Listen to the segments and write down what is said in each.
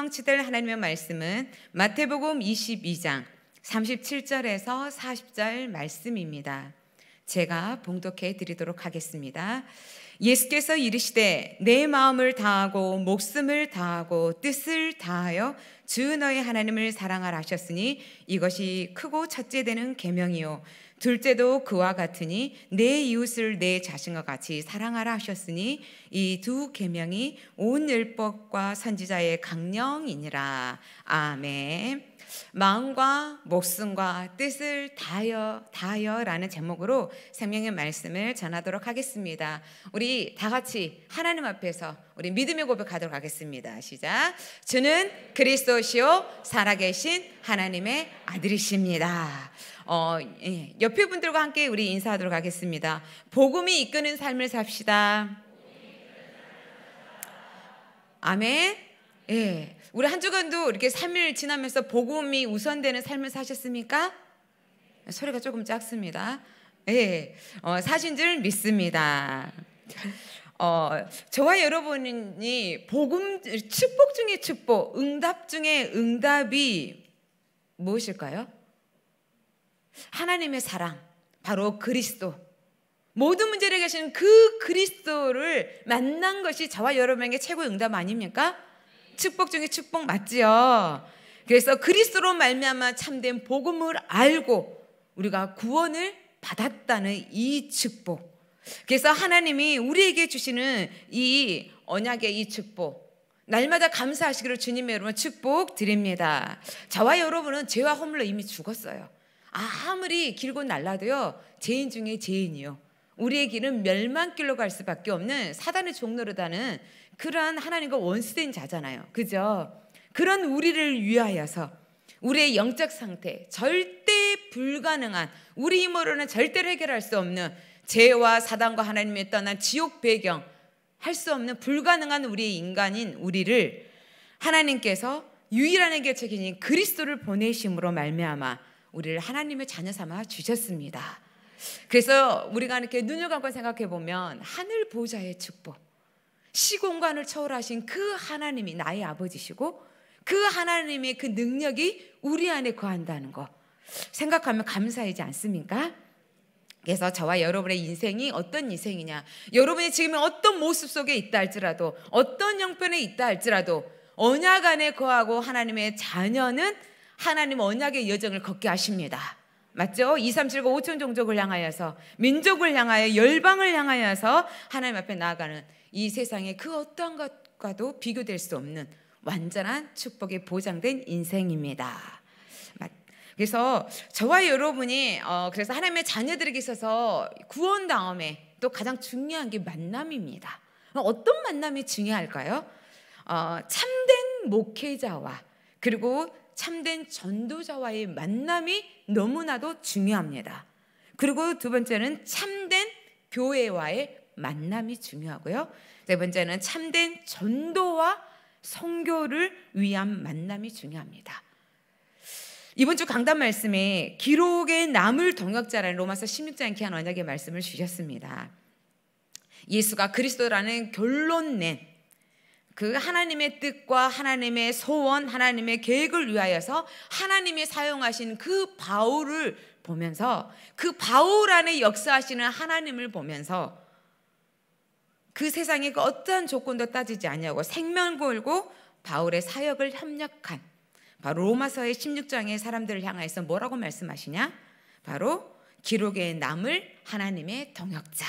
성취될 하나님의 말씀은 마태복음 22장 37절에서 40절 말씀입니다. 제가 봉독해 드리도록 하겠습니다. 예수께서 이르시되 내 마음을 다하고 목숨을 다하고 뜻을 다하여 주 너의 하나님을 사랑하라 하셨으니 이것이 크고 첫째 되는 계명이요 둘째도 그와 같으니 내 이웃을 내 자신과 같이 사랑하라 하셨으니 이 두 계명이 온 율법과 선지자의 강령이니라. 아멘. 마음과 목숨과 뜻을 다여다여라는 제목으로 생명의 말씀을 전하도록 하겠습니다. 우리 다 같이 하나님 앞에서 우리 믿음의 고백하도록 하겠습니다. 시작. 주는 그리스도시요 살아계신 하나님의 아들이십니다. 어, 예, 옆에 분들과 함께 우리 인사하도록 하겠습니다. 복음이 이끄는 삶을 삽시다. 아멘. 예. 우리 한 주간도 이렇게 3일 지나면서 복음이 우선되는 삶을 사셨습니까? 소리가 조금 작습니다. 예. 어, 사신 줄 믿습니다. 어, 저와 여러분이 복음 축복 중의 축복, 응답 중의 응답이 무엇일까요? 하나님의 사랑, 바로 그리스도. 모든 문제를 계시는 그 그리스도를 만난 것이 저와 여러분에게 최고의 응답 아닙니까? 축복 중에 축복 맞지요. 그래서 그리스도로 말미암아 참된 복음을 알고 우리가 구원을 받았다는 이 축복. 그래서 하나님이 우리에게 주시는 이 언약의 이 축복. 날마다 감사하시기를 주님의 이름으 축복 드립니다. 저와 여러분은 죄와 허물로 이미 죽었어요. 아, 아무리 길고 날라도요 죄인 중에 죄인이요 우리의 길은 멸망길로 갈 수밖에 없는 사단의 종로로다는 그러한 하나님과 원수된 자잖아요 그죠 그런 우리를 위하여서 우리의 영적 상태 절대 불가능한 우리 힘으로는 절대로 해결할 수 없는 죄와 사단과 하나님의 떠난 지옥 배경 할 수 없는 불가능한 우리의 인간인 우리를 하나님께서 유일한 해결책인 그리스도를 보내심으로 말미암아 우리를 하나님의 자녀 삼아 주셨습니다. 그래서 우리가 이렇게 눈을 감고 생각해 보면 하늘 보좌의 축복, 시공간을 초월하신 그 하나님이 나의 아버지시고 그 하나님의 그 능력이 우리 안에 거한다는 거 생각하면 감사하지 않습니까? 그래서 저와 여러분의 인생이 어떤 인생이냐, 여러분이 지금 어떤 모습 속에 있다 할지라도, 어떤 형편에 있다 할지라도, 언약 안에 거하고 하나님의 자녀는 하나님 언약의 여정을 걷게 하십니다. 맞죠? 2, 3, 7, 9, 5천 종족을 향하여서 민족을 향하여 열방을 향하여서 하나님 앞에 나아가는 이 세상의 그어떠 것과도 비교될 수 없는 완전한 축복에 보장된 인생입니다. 그래서 저와 여러분이 어, 그래서 하나님의 자녀들에게 있어서 구원 다음에 또 가장 중요한 게 만남입니다. 어떤 만남이 중요할까요? 어, 참된 목회자와 그리고 참된 전도자와의 만남이 너무나도 중요합니다. 그리고 두 번째는 참된 교회와의 만남이 중요하고요. 세 네 번째는 참된 전도와 성교를 위한 만남이 중요합니다. 이번 주 강단 말씀에 기록에 남을 동역자라는 로마서 16장에 기한 언약의 말씀을 주셨습니다. 예수가 그리스도라는 결론 낸그 하나님의 뜻과 하나님의 소원, 하나님의 계획을 위하여서 하나님이 사용하신 그 바울을 보면서 그 바울 안에 역사하시는 하나님을 보면서 그세상에그 어떠한 조건도 따지지 않냐고 생명 걸고 바울의 사역을 협력한 바로 로마서의 16장의 사람들을 향해서 뭐라고 말씀하시냐? 바로 기록에 남을 하나님의 동역자.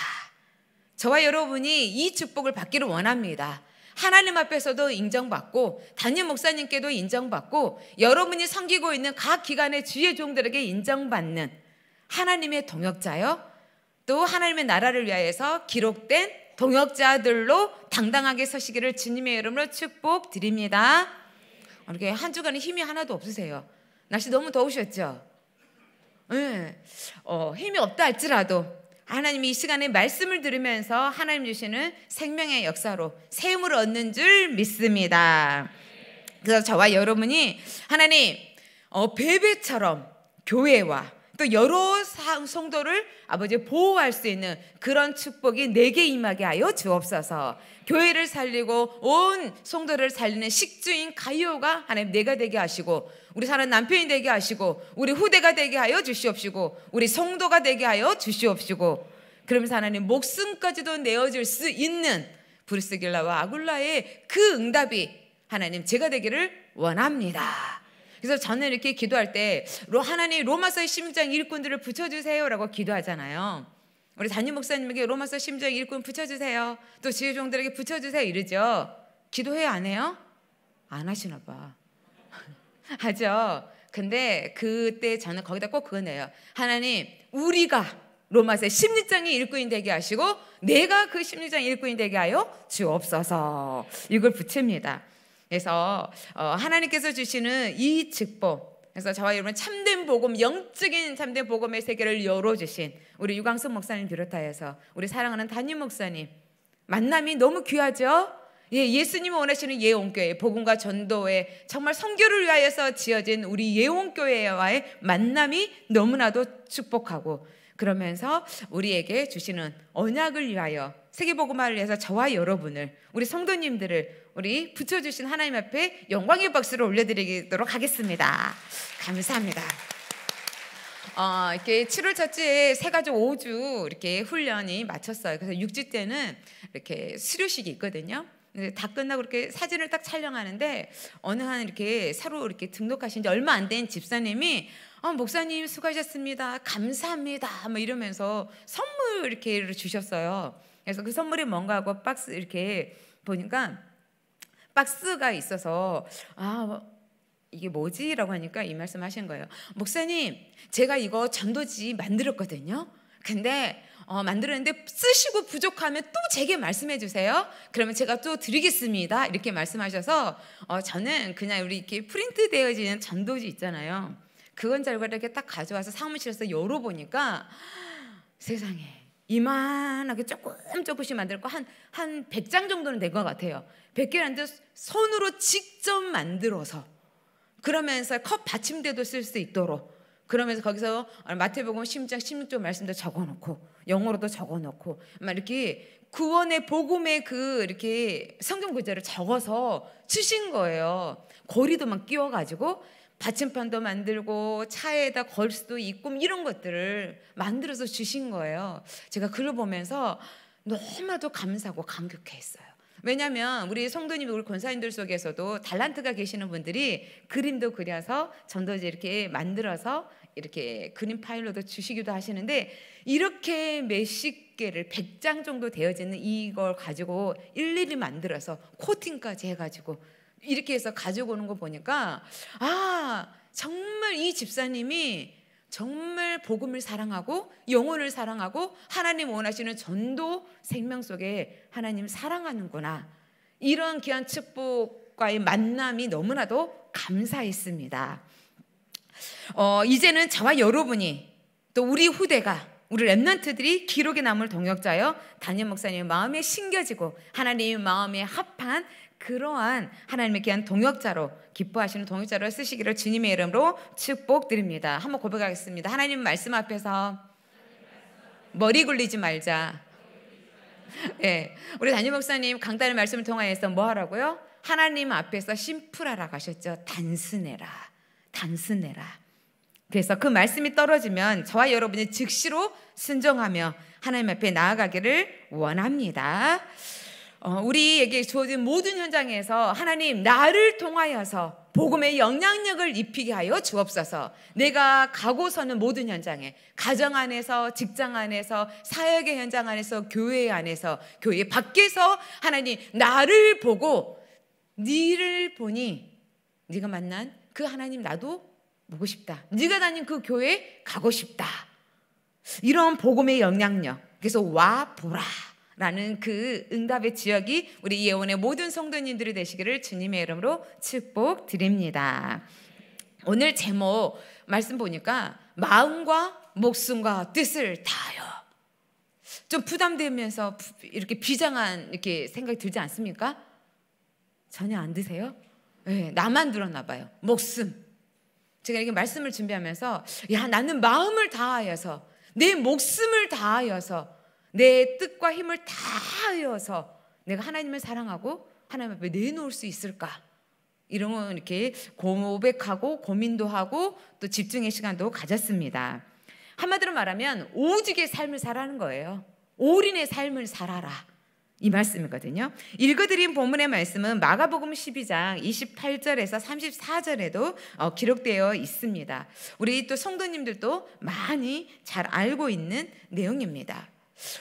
저와 여러분이 이 축복을 받기를 원합니다. 하나님 앞에서도 인정받고 담임 목사님께도 인정받고 여러분이 섬기고 있는 각 기관의 주의 종들에게 인정받는 하나님의 동역자요. 또 하나님의 나라를 위하여서 기록된 동역자들로 당당하게 서시기를 주님의 이름으로 축복드립니다. 이렇게 한 주간에 힘이 하나도 없으세요. 날씨 너무 더우셨죠? 네. 어, 힘이 없다 할지라도 하나님이 이 시간에 말씀을 들으면서 하나님 주시는 생명의 역사로 세움을 얻는 줄 믿습니다. 그래서 저와 여러분이 하나님 어, 베베처럼 교회와 또 여러 성도를 아버지 보호할 수 있는 그런 축복이 내게 임하게 하여 주옵소서. 교회를 살리고 온 성도를 살리는 식주인 가이가 하나님 내가 되게 하시고 우리 사는 남편이 되게 하시고 우리 후대가 되게 하여 주시옵시고 우리 성도가 되게 하여 주시옵시고 그러면서 하나님 목숨까지도 내어줄 수 있는 브리스길라와 아굴라의 그 응답이 하나님 제가 되기를 원합니다. 그래서 저는 이렇게 기도할 때 하나님 로마서 의심장 일꾼들을 붙여주세요라고 기도하잖아요. 우리 담임 목사님에게 로마서 심장 일꾼 붙여주세요. 또 지혜종들에게 붙여주세요 이러죠. 기도해 야안 해요? 안 하시나 봐. 하죠. 근데 그때 저는 거기다 꼭 그거 내요. 하나님, 우리가 로마서 16장의 일꾼이 되게 하시고 내가 그 16장 일꾼이 되게 하여 주옵소서. 이걸 붙입니다. 그래서 어, 하나님께서 주시는 이 직보 그래서 저와 여러분 참된 복음, 영적인 참된 복음의 세계를 열어주신 우리 유광수 목사님 비롯하여서 우리 사랑하는 담임 목사님 만남이 너무 귀하죠. 예, 예수님이 원하시는 예원교회, 복음과 전도의 정말 성교를 위하여서 지어진 우리 예원교회와의 만남이 너무나도 축복하고 그러면서 우리에게 주시는 언약을 위하여 세계복음화를 위해서 저와 여러분을 우리 성도님들을 우리 붙여주신 하나님 앞에 영광의 박수를 올려드리도록 하겠습니다. 감사합니다. 어, 이렇게 7월 첫째 세 가족 5주 이렇게 훈련이 마쳤어요. 그래서 6주 때는 이렇게 수료식이 있거든요. 다 끝나고 이렇게 사진을 딱 촬영하는데 어느 한 이렇게 새로 이렇게 등록하신 지 얼마 안 된 집사님이 어, 목사님 수고하셨습니다. 감사합니다. 뭐 이러면서 선물 이렇게 주셨어요. 그래서 그 선물이 뭔가 하고 박스 이렇게 보니까 박스가 있어서 아 어, 이게 뭐지라고 하니까 이 말씀 하신 거예요. 목사님, 제가 이거 전도지 만들었거든요. 근데 어, 만들었는데 쓰시고 부족하면 또 제게 말씀해 주세요. 그러면 제가 또 드리겠습니다. 이렇게 말씀하셔서 어, 저는 그냥 우리 이렇게 프린트되어지는 전도지 있잖아요. 그건 잘료를 이렇게 딱 가져와서 사무실에서 열어보니까 세상에 이만하게 조금 조금씩 만들고 한한 100장 정도는 된 것 같아요. 100개라는데 손으로 직접 만들어서 그러면서 컵 받침대도 쓸 수 있도록 그러면서 거기서 어, 마태복음 16장 16조 말씀도 적어놓고 영어로도 적어놓고 막 이렇게 구원의 복음의 그 이렇게 성경 구절을 적어서 주신 거예요. 고리도 막 끼워가지고 받침판도 만들고 차에다 걸 수도 있고 뭐 이런 것들을 만들어서 주신 거예요. 제가 글을 보면서 너무나도 감사하고 감격했어요. 왜냐하면 우리 성도님 우리 권사님들 속에서도 달란트가 계시는 분들이 그림도 그려서 전도지 이렇게 만들어서 이렇게 그림 파일로도 주시기도 하시는데 이렇게 몇 십 개를 100장 정도 되어지는 이걸 가지고 일일이 만들어서 코팅까지 해가지고 이렇게 해서 가지고 오는 거 보니까 아 정말 이 집사님이 정말 복음을 사랑하고 영혼을 사랑하고 하나님 원하시는 전도 생명 속에 하나님 사랑하는구나 이런 귀한 축복과의 만남이 너무나도 감사했습니다. 어, 이제는 저와 여러분이 또 우리 후대가 우리 랩런트들이 기록에 남을 동역자여 단연 목사님의 마음에 심겨지고 하나님의 마음에 합한 그러한 하나님의 귀한 동역자로 기뻐하시는 동역자로 쓰시기를 주님의 이름으로 축복드립니다. 한번 고백하겠습니다. 하나님 말씀 앞에서 머리 굴리지 말자. 예, 네. 우리 단임 목사님 강단의 말씀을 통하여서 뭐 하라고요? 하나님 앞에서 심플하라 가셨죠. 단순해라, 단순해라. 그래서 그 말씀이 떨어지면 저와 여러분이 즉시로 순종하며 하나님 앞에 나아가기를 원합니다. 어, 우리에게 주어진 모든 현장에서 하나님 나를 통하여서 복음의 영향력을 입히게 하여 주옵소서. 내가 가고 서는 모든 현장에 가정 안에서 직장 안에서 사역의 현장 안에서 교회 안에서 교회 밖에서 하나님 나를 보고 니를 보니 네가 만난 그 하나님 나도 보고 싶다. 네가 다닌 그 교회에 가고 싶다. 이런 복음의 영향력. 그래서 와 보라. 라는 그 응답의 지역이 우리 예원의 모든 성도님들이 되시기를 주님의 이름으로 축복드립니다. 오늘 제목 말씀 보니까 마음과 목숨과 뜻을 다하여 좀 부담되면서 이렇게 비장한 이렇게 생각이 들지 않습니까? 전혀 안 드세요? 네, 나만 들었나 봐요. 목숨, 제가 이렇게 말씀을 준비하면서 야 나는 마음을 다하여서 내 목숨을 다하여서 내 뜻과 힘을 다하여서 내가 하나님을 사랑하고 하나님 앞에 내놓을 수 있을까? 이런 건 이렇게 고백하고 고민도 하고 또 집중의 시간도 가졌습니다. 한마디로 말하면 오직의 삶을 살라는 거예요. 올인의 삶을 살아라. 이 말씀이거든요. 읽어드린 본문의 말씀은 마가복음 12장 28절에서 34절에도 어, 기록되어 있습니다. 우리 또 성도님들도 많이 잘 알고 있는 내용입니다.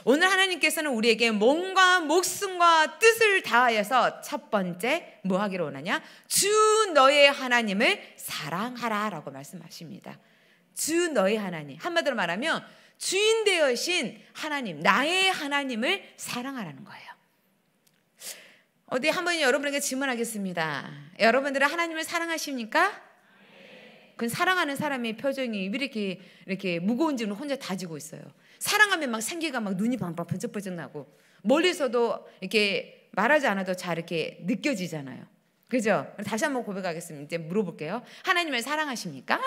오늘 하나님께서는 우리에게 몸과 목숨과 뜻을 다하여서 첫 번째 뭐 하기로 원하냐? 주 너의 하나님을 사랑하라 라고 말씀하십니다. 주 너의 하나님. 한마디로 말하면 주인 되어신 하나님, 나의 하나님을 사랑하라는 거예요. 어디 한 번 여러분에게 질문하겠습니다. 여러분들은 하나님을 사랑하십니까? 그 사랑하는 사람의 표정이 왜 이렇게 이렇게 무거운지는 혼자 다지고 있어요. 사랑하면 막 생기가 막 눈이 반반 번쩍번쩍 나고 멀리서도 이렇게 말하지 않아도 잘 이렇게 느껴지잖아요. 그죠? 다시 한 번 고백하겠습니다. 이제 물어볼게요. 하나님을 사랑하십니까?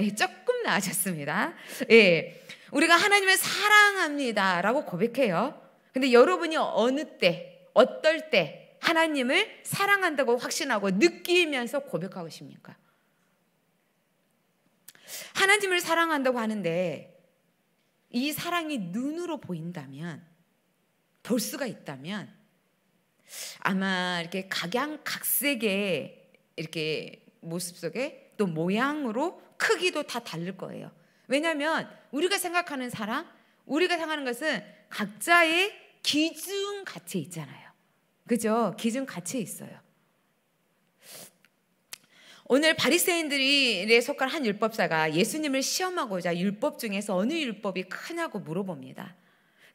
예, 조금 나아졌습니다. 예. 우리가 하나님을 사랑합니다라고 고백해요. 근데 여러분이 어느 때 어떨 때 하나님을 사랑한다고 확신하고 느끼면서 고백하고 십니까 하나님을 사랑한다고 하는데 이 사랑이 눈으로 보인다면 볼 수가 있다면 아마 이렇게 각양각색의 이렇게 모습 속에 또 모양으로 크기도 다 다를 거예요. 왜냐하면 우리가 생각하는 사랑, 우리가 생각하는 것은 각자의 기준 같이 있잖아요. 그죠? 기준 같이 있어요. 오늘 바리새인들의 속한 한 율법사가 예수님을 시험하고자 율법 중에서 어느 율법이 크냐고 물어봅니다.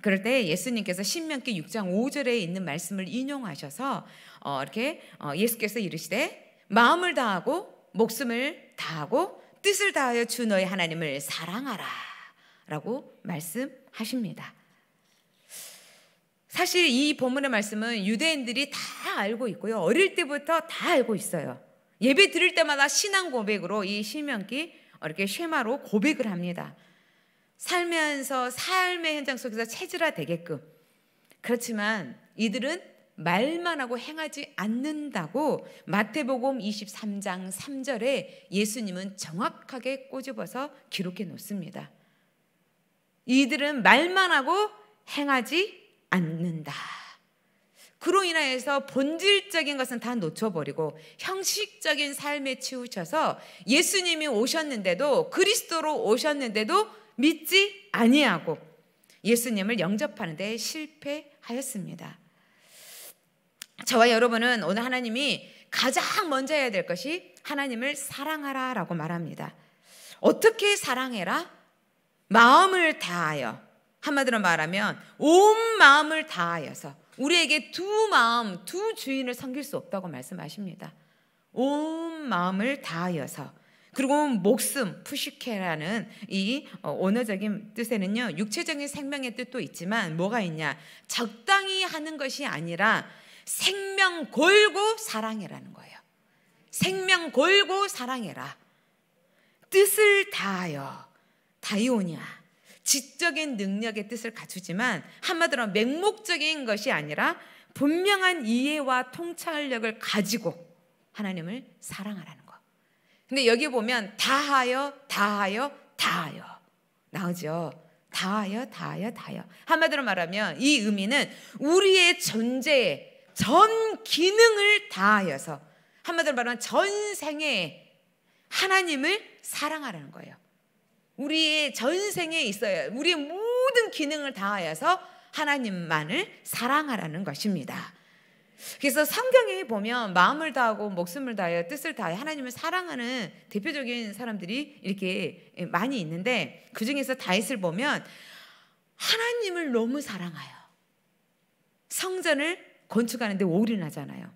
그럴 때 예수님께서 신명기 6장 5절에 있는 말씀을 인용하셔서 어, 이렇게 어, 예수께서 이르시되 마음을 다하고 목숨을 다하고 뜻을 다하여 주 너의 하나님을 사랑하라 라고 말씀하십니다. 사실 이 본문의 말씀은 유대인들이 다 알고 있고요. 어릴 때부터 다 알고 있어요. 예배 드릴 때마다 신앙 고백으로 이 실명기 이렇게 쉐마로 고백을 합니다. 살면서 삶의 현장 속에서 체질화 되게끔. 그렇지만 이들은 말만 하고 행하지 않는다고 마태복음 23장 3절에 예수님은 정확하게 꼬집어서 기록해 놓습니다. 이들은 말만 하고 행하지 않는다. 그로 인하여서 본질적인 것은 다 놓쳐버리고 형식적인 삶에 치우쳐서 예수님이 오셨는데도 그리스도로 오셨는데도 믿지 아니하고 예수님을 영접하는 데 실패하였습니다. 저와 여러분은 오늘 하나님이 가장 먼저 해야 될 것이 하나님을 사랑하라 라고 말합니다. 어떻게 사랑해라? 마음을 다하여 한마디로 말하면 온 마음을 다하여서 우리에게 두 마음, 두 주인을 섬길 수 없다고 말씀하십니다. 온 마음을 다하여서 그리고 목숨 푸시케라는 이 언어적인 어, 뜻에는요 육체적인 생명의 뜻도 있지만 뭐가 있냐 적당히 하는 것이 아니라 생명 걸고 사랑해라는 거예요. 생명 걸고 사랑해라. 뜻을 다하여 다이오니아 지적인 능력의 뜻을 갖추지만 한마디로 맹목적인 것이 아니라 분명한 이해와 통찰력을 가지고 하나님을 사랑하라는 거. 근데 여기 보면 다하여 다하여 다하여 나오죠. 다하여 다하여 다하여 한마디로 말하면 이 의미는 우리의 존재의 전 기능을 다하여서 한마디로 말하면 전 생에 하나님을 사랑하라는 거예요. 우리의 전생에 있어야 우리의 모든 기능을 다하여서 하나님만을 사랑하라는 것입니다. 그래서 성경에 보면 마음을 다하고 목숨을 다하여 뜻을 다해 하나님을 사랑하는 대표적인 사람들이 이렇게 많이 있는데 그 중에서 다윗을 보면 하나님을 너무 사랑하여 성전을 건축하는데 올인하잖아요.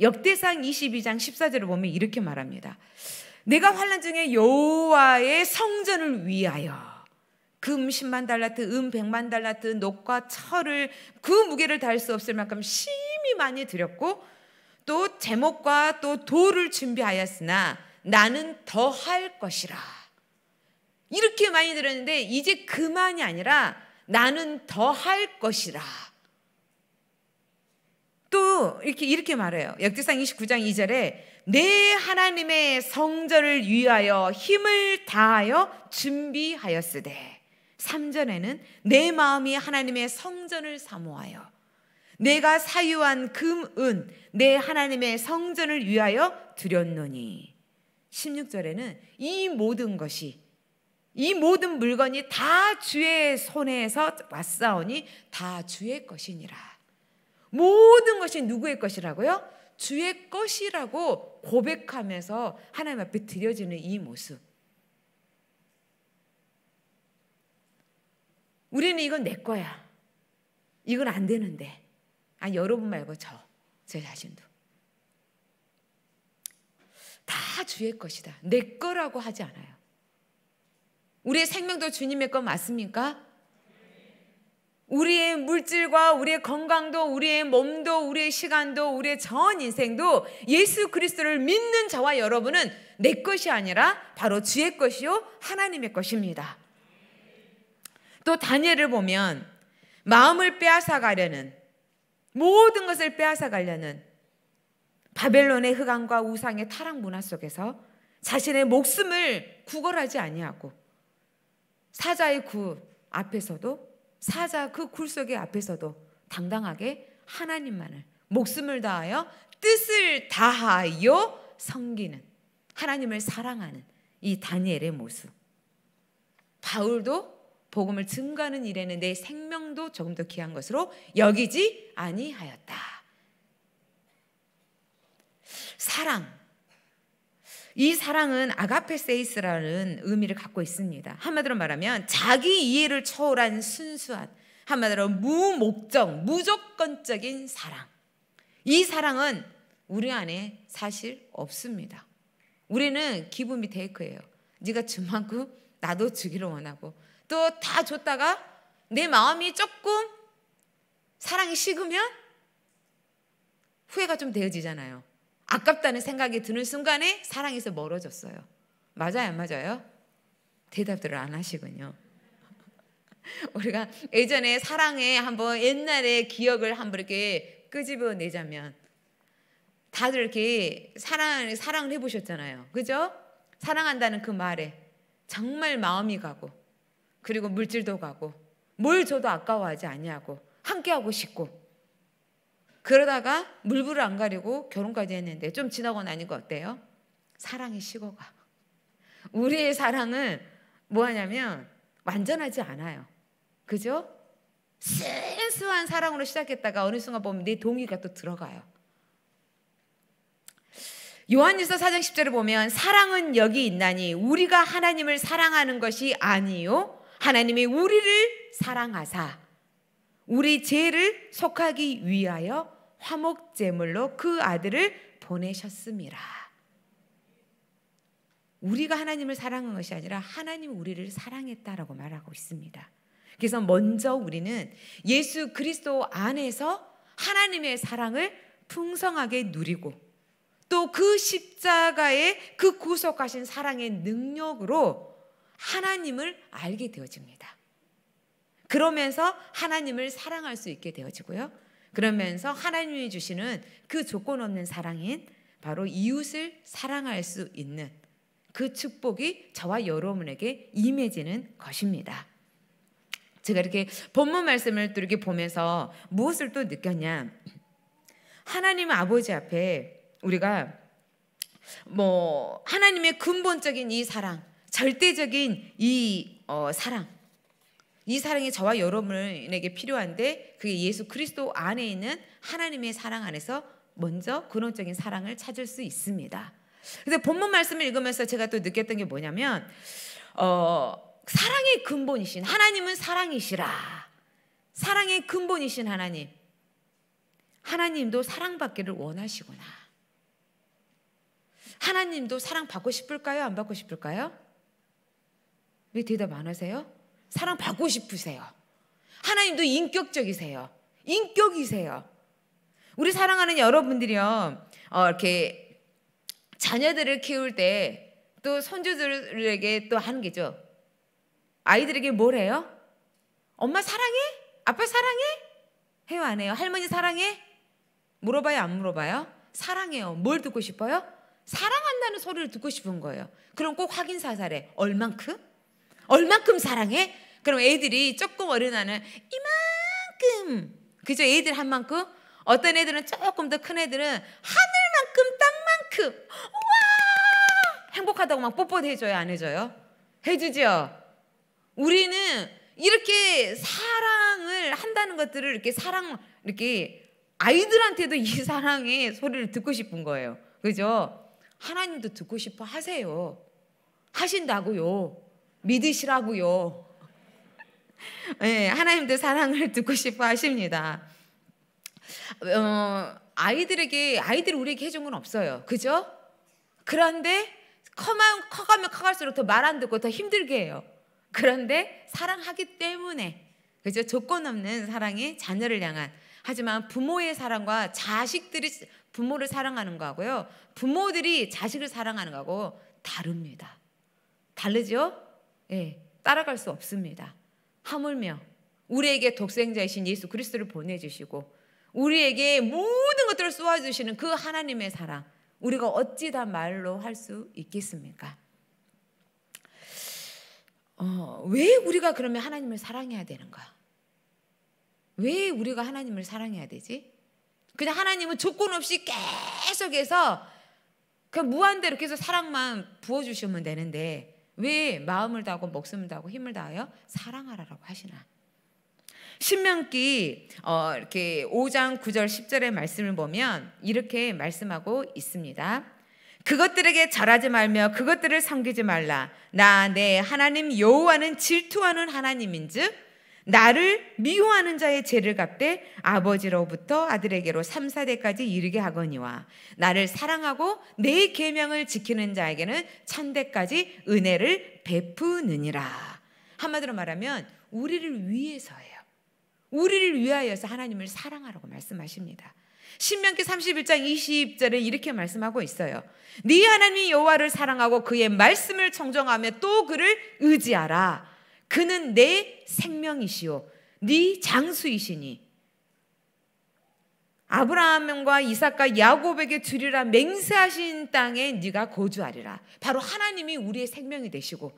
역대상 22장 14절을 보면 이렇게 말합니다. 내가 환란 중에 여호와의 성전을 위하여 금 10만 달라트, 은 100만 달라트, 녹과 철을 그 무게를 달 수 없을 만큼 심히 많이 드렸고 또 제목과 또 돌을 준비하였으나 나는 더 할 것이라. 이렇게 많이 들었는데 이제 그만이 아니라 나는 더 할 것이라. 또 이렇게 이렇게 말해요. 역대상 29장 2절에 내 하나님의 성전을 위하여 힘을 다하여 준비하였으되 3전에는내 마음이 하나님의 성전을 사모하여 내가 사유한 금은 내 하나님의 성전을 위하여 드렸노니 16절에는 이 모든 것이 이 모든 물건이 다 주의 손에서 왔사오니 다 주의 것이니라 모든 것이 누구의 것이라고요? 주의 것이라고 고백하면서 하나님 앞에 드려지는 이 모습. 우리는 이건 내 거야. 이건 안 되는데. 아, 여러분 말고 저, 제 자신도. 다 주의 것이다. 내 거라고 하지 않아요. 우리의 생명도 주님의 것 맞습니까? 우리의 물질과 우리의 건강도 우리의 몸도 우리의 시간도 우리의 전 인생도 예수 그리스도를 믿는 저와 여러분은 내 것이 아니라 바로 주의 것이요 하나님의 것입니다. 또 다니엘을 보면 마음을 빼앗아 가려는 모든 것을 빼앗아 가려는 바벨론의 흑암과 우상의 타락 문화 속에서 자신의 목숨을 구걸하지 아니하고 사자의 구 앞에서도 사자 그 굴속에 앞에서도 당당하게 하나님만을 목숨을 다하여 뜻을 다하여 섬기는 하나님을 사랑하는 이 다니엘의 모습. 바울도 복음을 증가하는 일에는 내 생명도 조금 더 귀한 것으로 여기지 아니하였다. 사랑, 이 사랑은 아가페세이스라는 의미를 갖고 있습니다. 한마디로 말하면 자기 이해를 초월한 순수한 한마디로 무목적, 무조건적인 사랑. 이 사랑은 우리 안에 사실 없습니다. 우리는 기분이 테이크예요. 네가 주 만큼 나도 주기로 원하고 또 다 줬다가 내 마음이 조금 사랑이 식으면 후회가 좀 되어지잖아요. 아깝다는 생각이 드는 순간에 사랑에서 멀어졌어요. 맞아요, 안 맞아요? 대답들을 안 하시군요. 우리가 예전에 사랑에 한번 옛날의 기억을 한번 이렇게 끄집어 내자면 다들 이렇게 사랑 사랑을 해보셨잖아요, 그죠? 사랑한다는 그 말에 정말 마음이 가고 그리고 물질도 가고 뭘 줘도 아까워하지 아니하고 함께하고 싶고 그러다가 물불을 안 가리고 결혼까지 했는데 좀 지나고 나니까 어때요? 사랑이 식어가. 우리의 사랑은 뭐 하냐면 완전하지 않아요. 그죠? 순수한 사랑으로 시작했다가 어느 순간 보면 내 동의가 또 들어가요. 요한일서 4장 10절을 보면 사랑은 여기 있나니 우리가 하나님을 사랑하는 것이 아니요 하나님이 우리를 사랑하사 우리 죄를 속하기 위하여 화목 제물로 그 아들을 보내셨습니다. 우리가 하나님을 사랑한 것이 아니라 하나님 우리를 사랑했다라고 말하고 있습니다. 그래서 먼저 우리는 예수 그리스도 안에서 하나님의 사랑을 풍성하게 누리고 또 그 십자가의 그 구속하신 사랑의 능력으로 하나님을 알게 되어집니다. 그러면서 하나님을 사랑할 수 있게 되어지고요. 그러면서 하나님이 주시는 그 조건 없는 사랑인 바로 이웃을 사랑할 수 있는 그 축복이 저와 여러분에게 임해지는 것입니다. 제가 이렇게 본문 말씀을 이렇게 보면서 무엇을 또 느꼈냐. 하나님 아버지 앞에 우리가 뭐 하나님의 근본적인 이 사랑, 절대적인 이 어, 사랑, 이 사랑이 저와 여러분에게 필요한데 그게 예수 그리스도 안에 있는 하나님의 사랑 안에서 먼저 근원적인 사랑을 찾을 수 있습니다. 근데 본문 말씀을 읽으면서 제가 또 느꼈던 게 뭐냐면 어, 사랑의 근본이신 하나님은 사랑이시라. 사랑의 근본이신 하나님. 하나님도 사랑받기를 원하시구나. 하나님도 사랑받고 싶을까요? 안 받고 싶을까요? 왜 대답 안 하세요? 사랑받고 싶으세요. 하나님도 인격적이세요. 인격이세요. 우리 사랑하는 여러분들이요, 어, 이렇게 자녀들을 키울 때 또 손주들에게 또 하는 게죠. 아이들에게 뭘 해요? 엄마 사랑해? 아빠 사랑해? 해요, 안 해요? 할머니 사랑해? 물어봐요, 안 물어봐요? 사랑해요. 뭘 듣고 싶어요? 사랑한다는 소리를 듣고 싶은 거예요. 그럼 꼭 확인 사살해. 얼만큼? 얼만큼 사랑해? 그럼 애들이 조금 어른 아는 이만큼 그죠? 애들 한 만큼 어떤 애들은 조금 더 큰 애들은 하늘만큼 땅만큼 우와 행복하다고 막 뽀뽀도 해줘요 안 해줘요? 해주죠. 우리는 이렇게 사랑을 한다는 것들을 이렇게 사랑 이렇게 아이들한테도 이 사랑의 소리를 듣고 싶은 거예요. 그죠? 하나님도 듣고 싶어 하세요. 하신다고요. 믿으시라고요. 네, 하나님도 사랑을 듣고 싶어 하십니다. 어, 아이들에게 아이들 우리에게 해준 건 없어요. 그죠? 그런데 커만 커가면 커갈수록 더 말 안 듣고 더 힘들게 해요. 그런데 사랑하기 때문에 그죠? 조건 없는 사랑이 자녀를 향한 하지만 부모의 사랑과 자식들이 부모를 사랑하는 거하고요. 부모들이 자식을 사랑하는 거하고 다릅니다. 다르죠? 예. 따라갈 수 없습니다. 하물며 우리에게 독생자이신 예수 그리스도를 보내주시고 우리에게 모든 것들을 쏘아주시는 그 하나님의 사랑 우리가 어찌 다 말로 할 수 있겠습니까? 어, 왜 우리가 그러면 하나님을 사랑해야 되는가? 왜 우리가 하나님을 사랑해야 되지? 그냥 하나님은 조건 없이 계속해서 그냥 무한대로 계속 사랑만 부어주시면 되는데 왜 마음을 다하고 목숨을 다하고 힘을 다하여 사랑하라라고 하시나? 신명기 어, 이렇게 5장 9절 10절의 말씀을 보면 이렇게 말씀하고 있습니다. 그것들에게 절하지 말며 그것들을 섬기지 말라. 나 내 하나님 여호와는 질투하는 하나님인즉 나를 미워하는 자의 죄를 갚되 아버지로부터 아들에게로 3, 4대까지 이르게 하거니와 나를 사랑하고 내 계명을 지키는 자에게는 천대까지 은혜를 베푸느니라. 한마디로 말하면 우리를 위해서예요. 우리를 위하여서 하나님을 사랑하라고 말씀하십니다. 신명기 31장 20절에 이렇게 말씀하고 있어요. 네 하나님 여호와를 사랑하고 그의 말씀을 청정하며 또 그를 의지하라. 그는 내 생명이시요 네 장수이시니 아브라함과 이삭과 야곱에게 주리라 맹세하신 땅에 네가 거주하리라. 바로 하나님이 우리의 생명이 되시고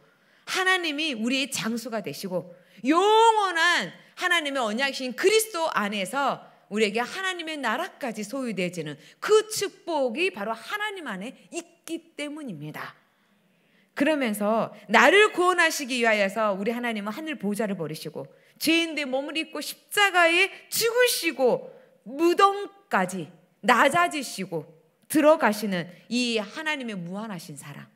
하나님이 우리의 장수가 되시고 영원한 하나님의 언약이신 그리스도 안에서 우리에게 하나님의 나라까지 소유되지는 그 축복이 바로 하나님 안에 있기 때문입니다. 그러면서 나를 구원하시기 위하여서 우리 하나님은 하늘 보좌를 버리시고 죄인들 몸을 입고 십자가에 죽으시고 무덤까지 낮아지시고 들어가시는 이 하나님의 무한하신 사랑.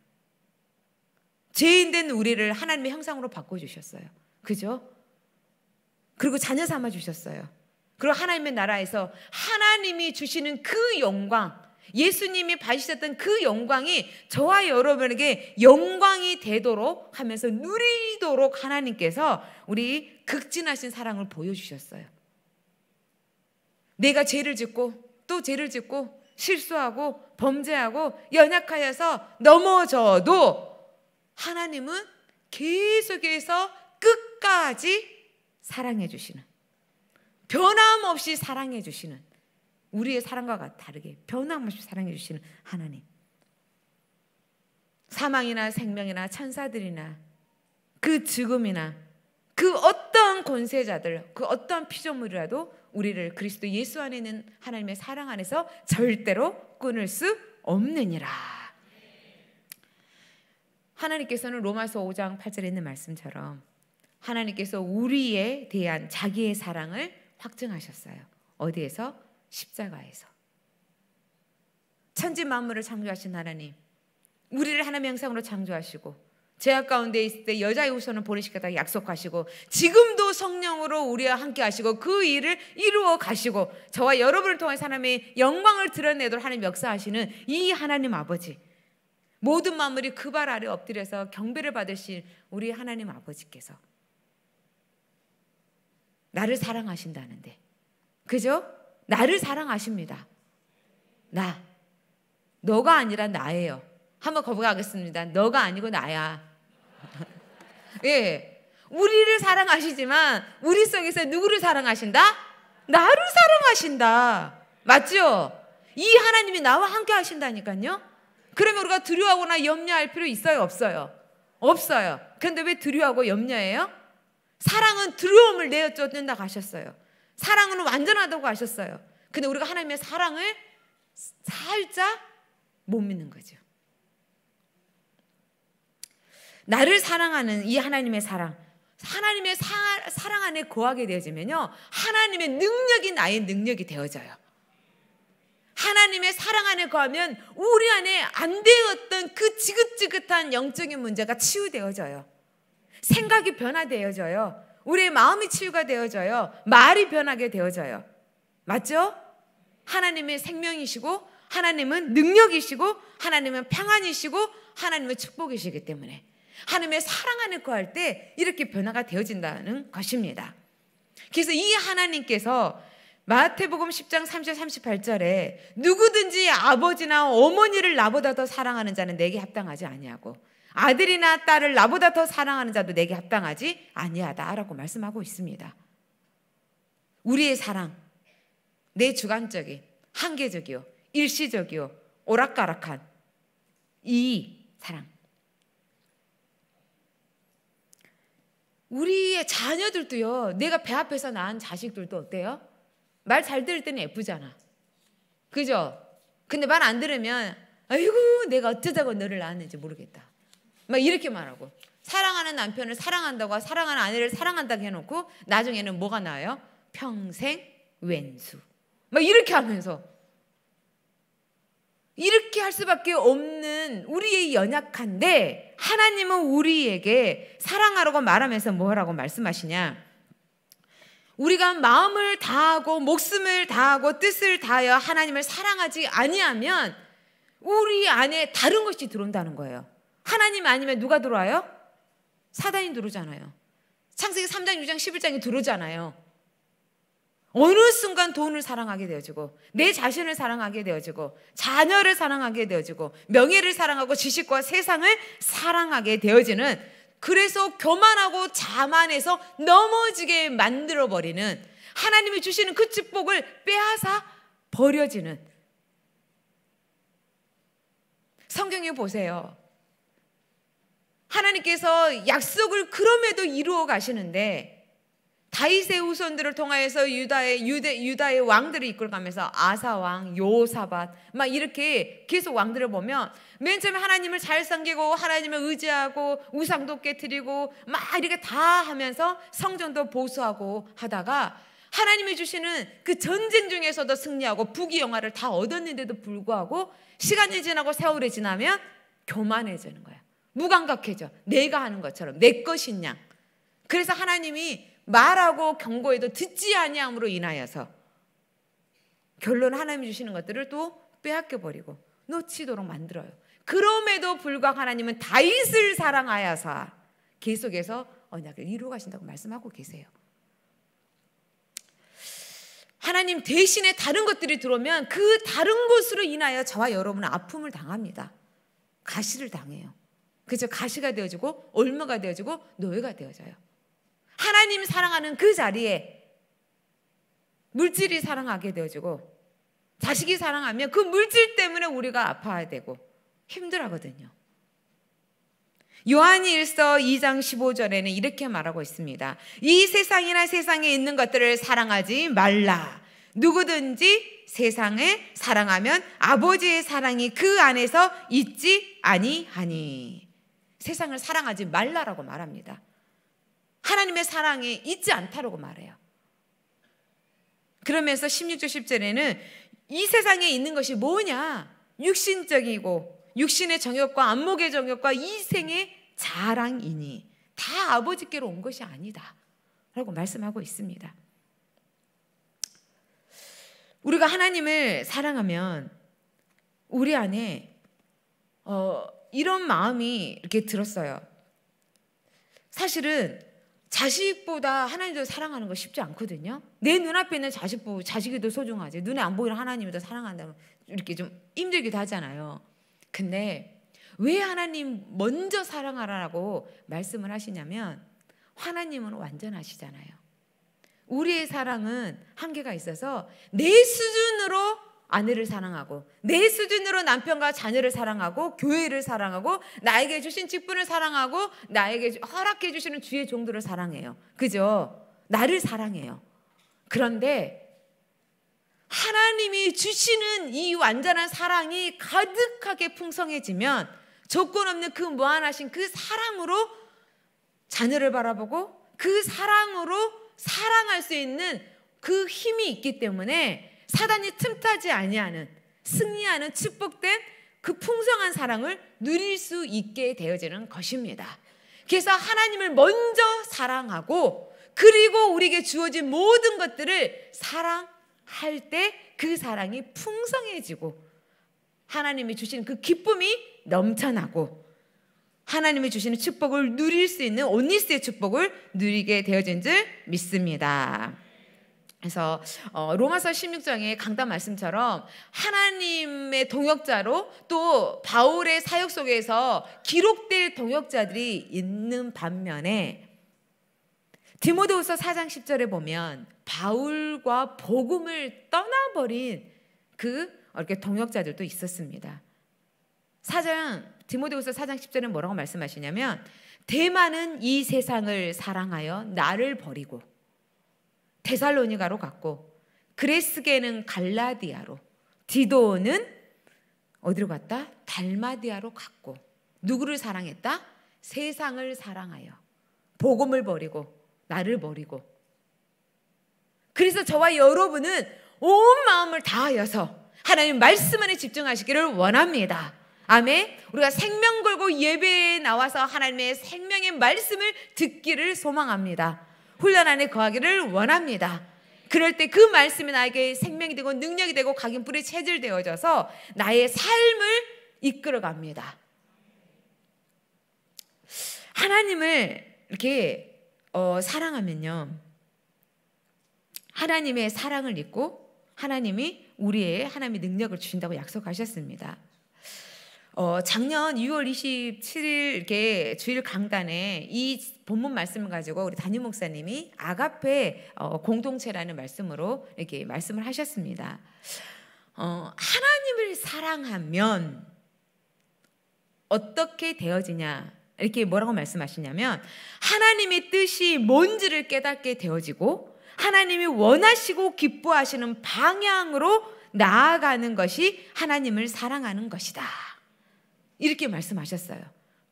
죄인된 우리를 하나님의 형상으로 바꿔주셨어요. 그죠? 그리고 자녀 삼아 주셨어요. 그리고 하나님의 나라에서 하나님이 주시는 그 영광, 예수님이 받으셨던 그 영광이 저와 여러분에게 영광이 되도록 하면서 누리도록 하나님께서 우리 극진하신 사랑을 보여주셨어요. 내가 죄를 짓고 또 죄를 짓고 실수하고 범죄하고 연약하여서 넘어져도 하나님은 계속해서 끝까지 사랑해 주시는 변함없이 사랑해 주시는 우리의 사랑과 다르게 변함없이 사랑해 주시는 하나님. 사망이나 생명이나 천사들이나 그 죽음이나 그 어떤 권세자들, 그 어떤 피조물이라도 우리를 그리스도 예수 안에 있는 하나님의 사랑 안에서 절대로 끊을 수 없느니라. 하나님께서는 로마서 5장 8절에 있는 말씀처럼 하나님께서 우리에 대한 자기의 사랑을 확증하셨어요. 어디에서? 십자가에서. 천지 만물을 창조하신 하나님, 우리를 하나님 의 형상으로 창조하시고 제약 가운데 있을 때 여자의 후손을 보내시겠다 고 약속하시고 지금도 성령으로 우리와 함께 하시고 그 일을 이루어 가시고 저와 여러분을 통해 사람의 영광을 드러내도록 하는 역사하시는 이 하나님 아버지 모든 만물이 그 발 아래 엎드려서 경배를 받으실 우리 하나님 아버지께서 나를 사랑하신다는데 그죠? 나를 사랑하십니다. 나. 너가 아니라 나예요. 한번 거부하겠습니다. 너가 아니고 나야. 예. 우리를 사랑하시지만 우리 속에서 누구를 사랑하신다? 나를 사랑하신다. 맞죠? 이 하나님이 나와 함께 하신다니까요. 그러면 우리가 두려워하거나 염려할 필요 있어요? 없어요? 없어요. 근데 왜 두려워하고 염려해요? 사랑은 두려움을 내쫓는다 가셨어요. 사랑은 완전하다고 하셨어요. 근데 우리가 하나님의 사랑을 살짝 못 믿는 거죠. 나를 사랑하는 이 하나님의 사랑, 하나님의 사, 사랑 안에 거하게 되어지면요. 하나님의 능력이 나의 능력이 되어져요. 하나님의 사랑 안에 거하면 우리 안에 안 되었던 그 지긋지긋한 영적인 문제가 치유되어져요. 생각이 변화되어져요. 우리의 마음이 치유가 되어져요. 말이 변하게 되어져요. 맞죠? 하나님의 생명이시고 하나님은 능력이시고 하나님은 평안이시고 하나님은 축복이시기 때문에 하나님의 사랑 안에 거할 때 이렇게 변화가 되어진다는 것입니다. 그래서 이 하나님께서 마태복음 10장 30, 38절에 누구든지 아버지나 어머니를 나보다 더 사랑하는 자는 내게 합당하지 아니하고 아들이나 딸을 나보다 더 사랑하는 자도 내게 합당하지 아니하다라고 말씀하고 있습니다. 우리의 사랑, 내 주관적인, 한계적이요, 일시적이요, 오락가락한 이 사랑. 우리의 자녀들도요, 내가 배 앞에서 낳은 자식들도 어때요? 말 잘 들을 때는 예쁘잖아. 그죠? 근데 말 안 들으면, 아이고, 내가 어쩌자고 너를 낳았는지 모르겠다. 막 이렇게 말하고 사랑하는 남편을 사랑한다고 사랑하는 아내를 사랑한다고 해놓고 나중에는 뭐가 나와요? 평생 왼수 막 이렇게 하면서 이렇게 할 수밖에 없는 우리의 연약한데 하나님은 우리에게 사랑하라고 말하면서 뭐라고 말씀하시냐? 우리가 마음을 다하고 목숨을 다하고 뜻을 다하여 하나님을 사랑하지 아니하면 우리 안에 다른 것이 들어온다는 거예요. 하나님 아니면 누가 들어와요? 사단이 들어오잖아요. 창세기 3장, 6장, 11장이 들어오잖아요. 어느 순간 돈을 사랑하게 되어지고, 내 자신을 사랑하게 되어지고, 자녀를 사랑하게 되어지고, 명예를 사랑하고, 지식과 세상을 사랑하게 되어지는, 그래서 교만하고 자만해서 넘어지게 만들어버리는, 하나님이 주시는 그 축복을 빼앗아 버려지는. 성경에 보세요. 하나님께서 약속을 그럼에도 이루어 가시는데 다윗의 후손들을 통하여서 유다의 유대 유다의 왕들을 이끌어가면서 아사 왕, 요사밧 막 이렇게 계속 왕들을 보면 맨 처음에 하나님을 잘 섬기고 하나님을 의지하고 우상도 깨뜨리고 막 이렇게 다 하면서 성전도 보수하고 하다가 하나님이 주시는 그 전쟁 중에서도 승리하고 부귀 영화를 다 얻었는데도 불구하고 시간이 지나고 세월이 지나면 교만해지는 거야. 무감각해져. 내가 하는 것처럼 내 것인 양. 그래서 하나님이 말하고 경고해도 듣지 아니함으로 인하여서 결론 하나님이 주시는 것들을 또 빼앗겨 버리고 놓치도록 만들어요. 그럼에도 불구하고 하나님은 다윗을 사랑하여서 계속해서 언약을 이루어 가신다고 말씀하고 계세요. 하나님 대신에 다른 것들이 들어오면 그 다른 것으로 인하여 저와 여러분은 아픔을 당합니다. 가시를 당해요. 그저 가시가 되어지고 올무가 되어지고 노예가 되어져요. 하나님 사랑하는 그 자리에 물질이 사랑하게 되어지고 자식이 사랑하면 그 물질 때문에 우리가 아파되고 힘들하거든요. 요한일서 2장 15절에는 이렇게 말하고 있습니다. 이 세상이나 세상에 있는 것들을 사랑하지 말라. 누구든지 세상을 사랑하면 아버지의 사랑이 그 안에서 있지 아니하니. 세상을 사랑하지 말라라고 말합니다. 하나님의 사랑이 있지 않다라고 말해요. 그러면서 16절 10절에는 이 세상에 있는 것이 뭐냐? 육신적이고 육신의 정욕과 안목의 정욕과 이 생의 자랑이니 다 아버지께로 온 것이 아니다. 라고 말씀하고 있습니다. 우리가 하나님을 사랑하면 우리 안에 어, 이런 마음이 이렇게 들었어요. 사실은 자식보다 하나님도 사랑하는 거 쉽지 않거든요. 내 눈앞에 있는 자식 도 자식이 더 소중하지. 눈에 안 보이는 하나님도사랑한다고 이렇게 좀 힘들기도 하잖아요. 근데 왜 하나님 먼저 사랑하라고 말씀을 하시냐면 하나님은 완전하시잖아요. 우리의 사랑은 한계가 있어서 내 수준으로 아내를 사랑하고 내 수준으로 남편과 자녀를 사랑하고 교회를 사랑하고 나에게 주신 직분을 사랑하고 나에게 허락해 주시는 주의 종들을 사랑해요. 그죠? 나를 사랑해요. 그런데 하나님이 주시는 이 완전한 사랑이 가득하게 풍성해지면 조건 없는 그 무한하신 그 사랑으로 자녀를 바라보고 그 사랑으로 사랑할 수 있는 그 힘이 있기 때문에 사단이 틈타지 아니하는 승리하는 축복된 그 풍성한 사랑을 누릴 수 있게 되어지는 것입니다. 그래서 하나님을 먼저 사랑하고 그리고 우리에게 주어진 모든 것들을 사랑할 때 그 사랑이 풍성해지고 하나님이 주신 그 기쁨이 넘쳐나고 하나님이 주시는 축복을 누릴 수 있는 온니스의 축복을 누리게 되어진 줄 믿습니다. 그래서 어, 로마서 16장의 강단 말씀처럼 하나님의 동역자로 또 바울의 사역 속에서 기록될 동역자들이 있는 반면에 디모데후서 4장 10절에 보면 바울과 복음을 떠나버린 그 이렇게 동역자들도 있었습니다. 사장 디모데후서 4장 10절은 뭐라고 말씀하시냐면 대만은 이 세상을 사랑하여 나를 버리고 데살로니가로 갔고 그레스게는 갈라디아로 디도는 어디로 갔다? 달마디아로 갔고 누구를 사랑했다? 세상을 사랑하여 복음을 버리고 나를 버리고 그래서 저와 여러분은 온 마음을 다하여서 하나님 말씀 안에 집중하시기를 원합니다. 아멘. 우리가 생명 걸고 예배에 나와서 하나님의 생명의 말씀을 듣기를 소망합니다. 훈련 안에 거하기를 원합니다. 그럴 때 그 말씀이 나에게 생명이 되고 능력이 되고 각인 뿌리 체질되어져서 나의 삶을 이끌어 갑니다. 하나님을 이렇게 어, 사랑하면요. 하나님의 사랑을 잊고 하나님이 우리의 하나님의 능력을 주신다고 약속하셨습니다. 어, 작년 6월 27일 이렇게 주일 강단에 이 본문 말씀을 가지고 우리 담임 목사님이 아가페 어, 공동체라는 말씀으로 이렇게 말씀을 하셨습니다. 어, 하나님을 사랑하면 어떻게 되어지냐? 이렇게 뭐라고 말씀하시냐면 하나님의 뜻이 뭔지를 깨닫게 되어지고 하나님이 원하시고 기뻐하시는 방향으로 나아가는 것이 하나님을 사랑하는 것이다. 이렇게 말씀하셨어요.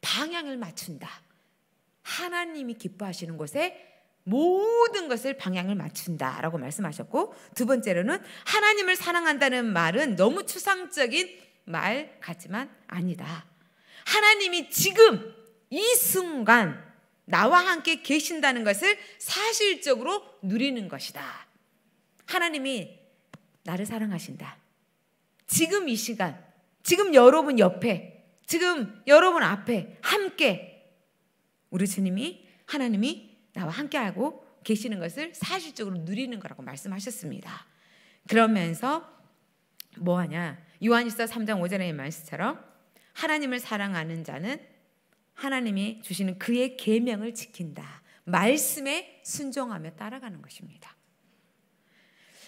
방향을 맞춘다. 하나님이 기뻐하시는 곳에 모든 것을 방향을 맞춘다라고 말씀하셨고 두 번째로는 하나님을 사랑한다는 말은 너무 추상적인 말 같지만 아니다. 하나님이 지금 이 순간 나와 함께 계신다는 것을 사실적으로 누리는 것이다. 하나님이 나를 사랑하신다. 지금 이 시간, 지금 여러분 옆에 지금 여러분 앞에 함께 우리 주님이 하나님이 나와 함께하고 계시는 것을 사실적으로 누리는 거라고 말씀하셨습니다. 그러면서 뭐 하냐? 요한일서 3장 5절의 말씀처럼 하나님을 사랑하는 자는 하나님이 주시는 그의 계명을 지킨다. 말씀에 순종하며 따라가는 것입니다.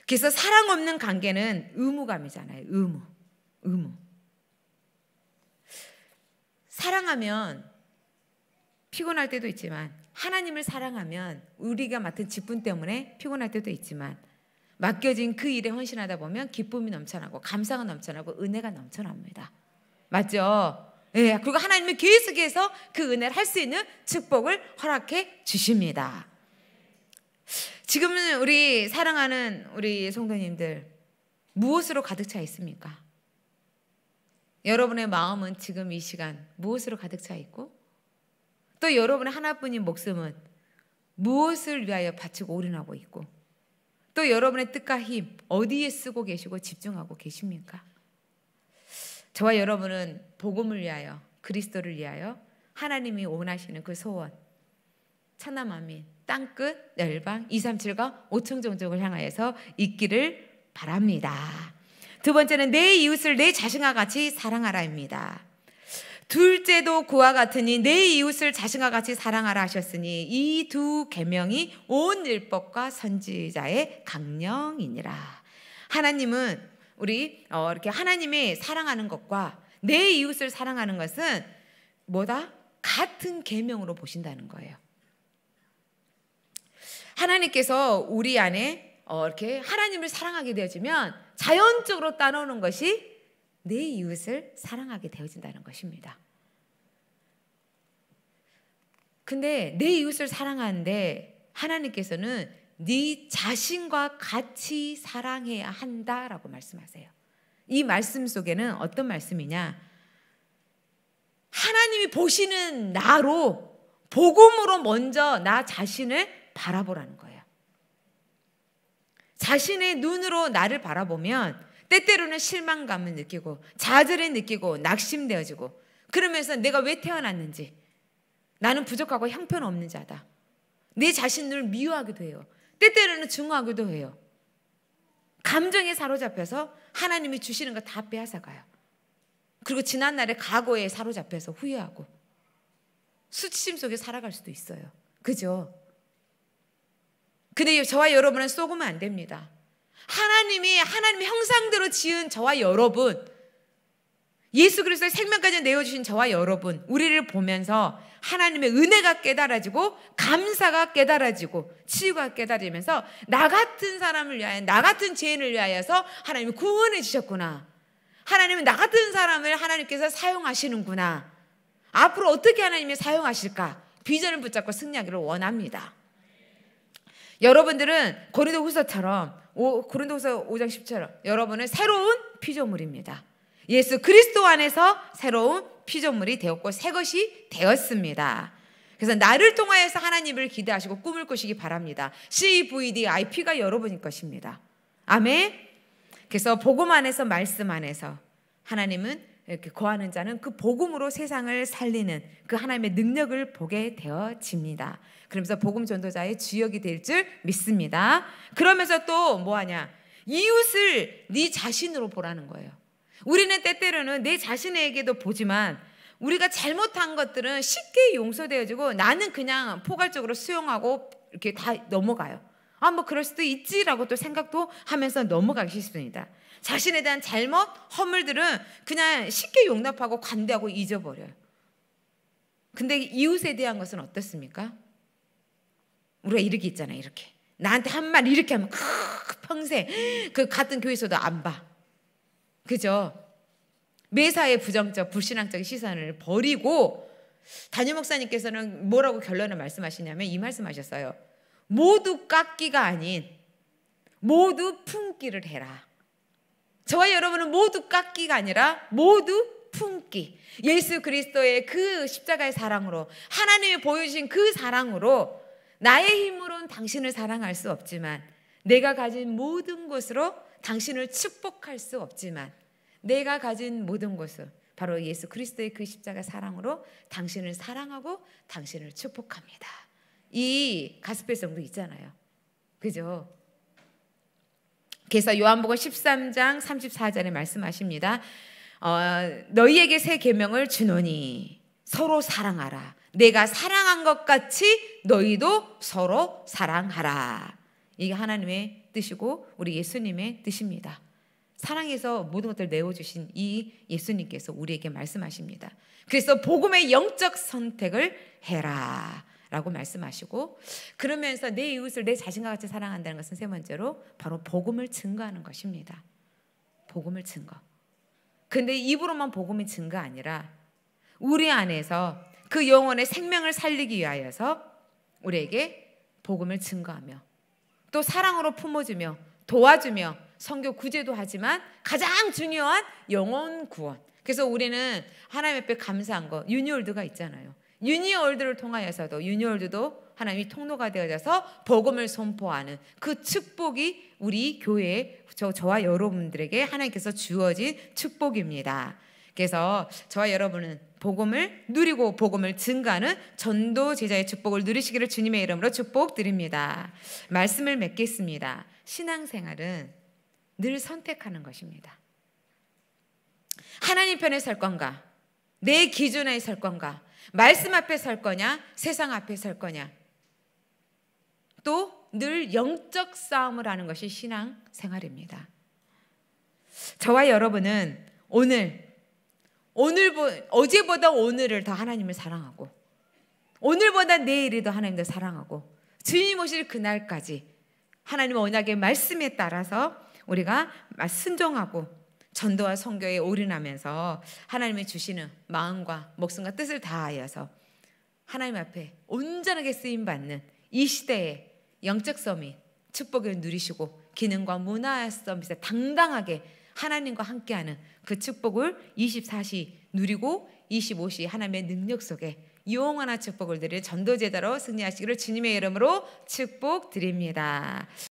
그래서 사랑 없는 관계는 의무감이잖아요. 의무. 의무. 사랑하면 피곤할 때도 있지만 하나님을 사랑하면 우리가 맡은 직분 때문에 피곤할 때도 있지만 맡겨진 그 일에 헌신하다 보면 기쁨이 넘쳐나고 감사가 넘쳐나고 은혜가 넘쳐납니다. 맞죠? 예, 그리고 하나님은 계속해서 그 은혜를 할 수 있는 축복을 허락해 주십니다. 지금은 우리 사랑하는 우리 성도님들 무엇으로 가득 차 있습니까? 여러분의 마음은 지금 이 시간 무엇으로 가득 차 있고 또 여러분의 하나뿐인 목숨은 무엇을 위하여 바치고 올인하고 있고 또 여러분의 뜻과 힘 어디에 쓰고 계시고 집중하고 계십니까? 저와 여러분은 복음을 위하여 그리스도를 위하여 하나님이 원하시는 그 소원 천남 아민 땅끝 열방 237과 5층 종족을 향하여서 있기를 바랍니다. 두 번째는 내 이웃을 내 자신과 같이 사랑하라입니다. 둘째도 그와 같으니 내 이웃을 자신과 같이 사랑하라 하셨으니 이두 계명이 온 율법과 선지자의 강령이니라. 하나님은 우리 어, 이렇게 하나님의 사랑하는 것과 내 이웃을 사랑하는 것은 뭐다? 같은 계명으로 보신다는 거예요. 하나님께서 우리 안에 어, 이렇게 하나님을 사랑하게 되어지면 자연적으로 따놓는 것이 내 이웃을 사랑하게 되어진다는 것입니다. 근데 내 이웃을 사랑하는데 하나님께서는 네 자신과 같이 사랑해야 한다라고 말씀하세요. 이 말씀 속에는 어떤 말씀이냐? 하나님이 보시는 나로 복음으로 먼저 나 자신을 바라보라는 거예요. 자신의 눈으로 나를 바라보면 때때로는 실망감을 느끼고 좌절을 느끼고 낙심되어지고 그러면서 내가 왜 태어났는지 나는 부족하고 형편없는 자다. 내 자신을 미워하기도 해요. 때때로는 증오하기도 해요. 감정에 사로잡혀서 하나님이 주시는 거 다 빼앗아 가요. 그리고 지난날의 과거에 사로잡혀서 후회하고 수치심 속에 살아갈 수도 있어요. 그죠? 근데 저와 여러분은 속으면 안 됩니다. 하나님이 하나님 형상대로 지은 저와 여러분, 예수 그리스도의 생명까지 내어주신 저와 여러분, 우리를 보면서 하나님의 은혜가 깨달아지고 감사가 깨달아지고 치유가 깨달으면서 나 같은 사람을 위하여 나 같은 죄인을 위하여서 하나님이 구원해 주셨구나. 하나님은 나 같은 사람을 하나님께서 사용하시는구나. 앞으로 어떻게 하나님이 사용하실까? 비전을 붙잡고 승리하기를 원합니다. 여러분들은 고린도후서처럼 고린도후서 5장 10처럼 여러분은 새로운 피조물입니다. 예수 그리스도 안에서 새로운 피조물이 되었고 새 것이 되었습니다. 그래서 나를 통하여서 하나님을 기대하시고 꿈을 꾸시기 바랍니다. CVDIP가 여러분인 것입니다. 아멘. 그래서 복음 안에서 말씀 안에서 하나님은 이렇게 거하는 자는 그 복음으로 세상을 살리는 그 하나님의 능력을 보게 되어집니다. 그러면서 복음 전도자의 주역이 될 줄 믿습니다. 그러면서 또 뭐하냐? 이웃을 네 자신으로 보라는 거예요. 우리는 때때로는 내 자신에게도 보지만 우리가 잘못한 것들은 쉽게 용서되어지고 나는 그냥 포괄적으로 수용하고 이렇게 다 넘어가요. 아, 뭐 그럴 수도 있지라고 또 생각도 하면서 넘어가기 쉽습니다. 자신에 대한 잘못, 허물들은 그냥 쉽게 용납하고 관대하고 잊어버려요. 근데 이웃에 대한 것은 어떻습니까? 우리가 이렇게 있잖아요, 이렇게. 나한테 한 말 이렇게 하면 크, 평생 그 같은 교회에서도 안 봐. 그죠? 매사에 부정적, 불신앙적 시선을 버리고 단임 목사님께서는 뭐라고 결론을 말씀하시냐면 이 말씀하셨어요. 모두 깎기가 아닌 모두 품기를 해라. 저와 여러분은 모두 깎기가 아니라 모두 품기. 예수 그리스도의 그 십자가의 사랑으로 하나님이 보여주신 그 사랑으로 나의 힘으로는 당신을 사랑할 수 없지만 내가 가진 모든 것으로 당신을 축복할 수 없지만 내가 가진 모든 것을 바로 예수 그리스도의 그 십자가 사랑으로 당신을 사랑하고 당신을 축복합니다. 이 가스펠 성도 있잖아요. 그죠? 그래서 요한복음 13장 34절에 말씀하십니다. 어, 너희에게 새 계명을 주노니 서로 사랑하라. 내가 사랑한 것 같이 너희도 서로 사랑하라. 이게 하나님의 뜻이고 우리 예수님의 뜻입니다. 사랑해서 모든 것들 내어주신 이 예수님께서 우리에게 말씀하십니다. 그래서 복음의 영적 선택을 해라. 라고 말씀하시고 그러면서 내 이웃을 내 자신과 같이 사랑한다는 것은 세 번째로 바로 복음을 증거하는 것입니다. 복음을 증거. 근데 입으로만 복음이 증거 아니라 우리 안에서 그 영혼의 생명을 살리기 위하여서 우리에게 복음을 증거하며 또 사랑으로 품어주며 도와주며 성교 구제도 하지만 가장 중요한 영혼 구원. 그래서 우리는 하나님 앞에 감사한 거 유니월드가 있잖아요. 유니월드를 통하여서도 유니월드도 하나님이 통로가 되어져서 복음을 선포하는 그 축복이 우리 교회 저, 저와 여러분들에게 하나님께서 주어진 축복입니다. 그래서 저와 여러분은 복음을 누리고 복음을 증가하는 전도 제자의 축복을 누리시기를 주님의 이름으로 축복드립니다. 말씀을 맺겠습니다. 신앙생활은 늘 선택하는 것입니다. 하나님 편에 설 건가? 내 기준에 설 건가? 말씀 앞에 설 거냐, 세상 앞에 설 거냐. 또 늘 영적 싸움을 하는 것이 신앙 생활입니다. 저와 여러분은 오늘, 오늘, 어제보다 오늘을 더 하나님을 사랑하고, 오늘보다 내일이 더 하나님을 사랑하고, 주님 오실 그날까지 하나님 언약의 말씀에 따라서 우리가 순종하고 전도와 성교에 올인하면서 하나님이 주시는 마음과 목숨과 뜻을 다하여서 하나님 앞에 온전하게 쓰임 받는 이 시대의 영적 서밋 축복을 누리시고 기능과 문화 서밋에 당당하게 하나님과 함께하는 그 축복을 24시 누리고 25시 하나님의 능력 속에 영원한 축복을 드릴 전도제자로 승리하시기를 주님의 이름으로 축복드립니다.